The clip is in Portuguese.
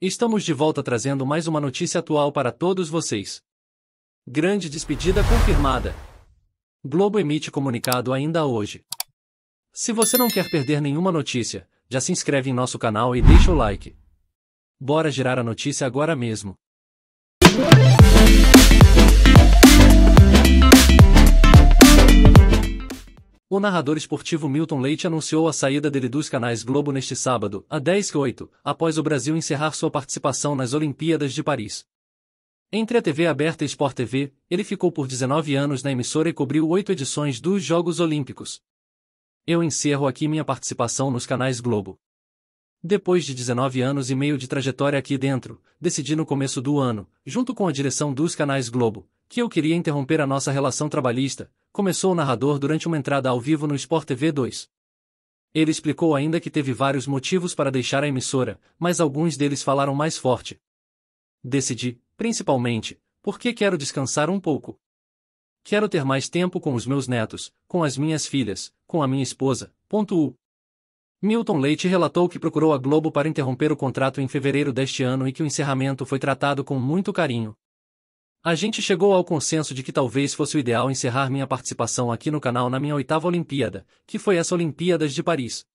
Estamos de volta trazendo mais uma notícia atual para todos vocês. Grande despedida confirmada. Globo emite comunicado ainda hoje. Se você não quer perder nenhuma notícia, já se inscreve em nosso canal e deixa o like. Bora girar a notícia agora mesmo. O narrador esportivo Milton Leite anunciou a saída dele dos canais Globo neste sábado, a 10 e 8, após o Brasil encerrar sua participação nas Olimpíadas de Paris. Entre a TV aberta e Sport TV, ele ficou por 19 anos na emissora e cobriu oito edições dos Jogos Olímpicos. Eu encerro aqui minha participação nos canais Globo. Depois de 19 anos e meio de trajetória aqui dentro, decidi no começo do ano, junto com a direção dos canais Globo, que eu queria interromper a nossa relação trabalhista, começou o narrador durante uma entrada ao vivo no Sport TV 2. Ele explicou ainda que teve vários motivos para deixar a emissora, mas alguns deles falaram mais forte. Decidi, principalmente, porque quero descansar um pouco. Quero ter mais tempo com os meus netos, com as minhas filhas, com a minha esposa. Ponto U. Milton Leite relatou que procurou a Globo para interromper o contrato em fevereiro deste ano e que o encerramento foi tratado com muito carinho. A gente chegou ao consenso de que talvez fosse o ideal encerrar minha participação aqui no canal na minha oitava Olimpíada, que foi essa Olimpíadas de Paris,